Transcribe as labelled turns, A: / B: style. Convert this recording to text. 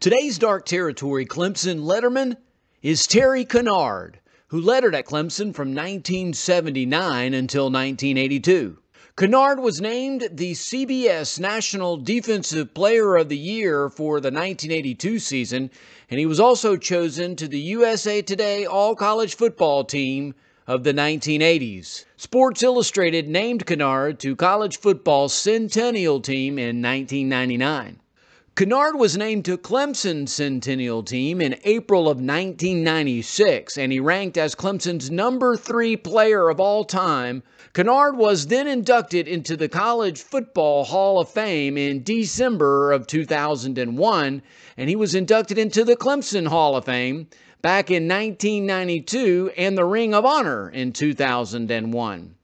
A: Today's Dark Territory Clemson letterman is Terry Kennard, who lettered at Clemson from 1979 until 1982. Kennard was named the CBS National Defensive Player of the Year for the 1982 season, and he was also chosen to the USA Today All College Football Team of the 1980s. Sports Illustrated named Kennard to college football's centennial team in 1999. Kennard was named to Clemson's Centennial team in April of 1996, and he ranked as Clemson's number three player of all time. Kennard was then inducted into the College Football Hall of Fame in December of 2001, and he was inducted into the Clemson Hall of Fame back in 1992 and the Ring of Honor in 2001.